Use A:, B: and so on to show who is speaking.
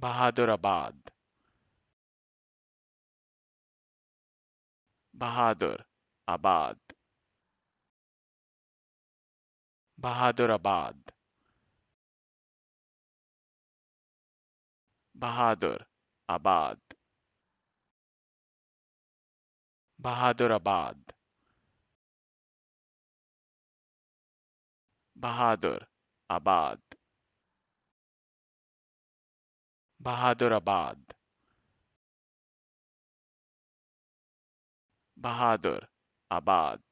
A: Bahadurabad Bahadur Abad Bahadurabad Bahadur Abad Bahadurabad Bahadur Abad Bahadurabad बहादुर आबाद